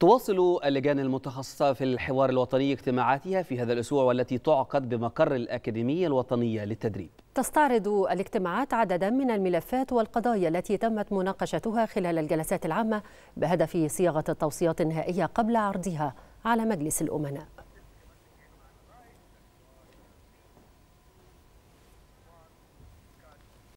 تواصل اللجان المتخصصة في الحوار الوطني اجتماعاتها في هذا الأسبوع والتي تعقد بمقر الأكاديمية الوطنية للتدريب تستعرض الاجتماعات عددا من الملفات والقضايا التي تمت مناقشتها خلال الجلسات العامة بهدف صياغة التوصيات النهائية قبل عرضها على مجلس الأمناء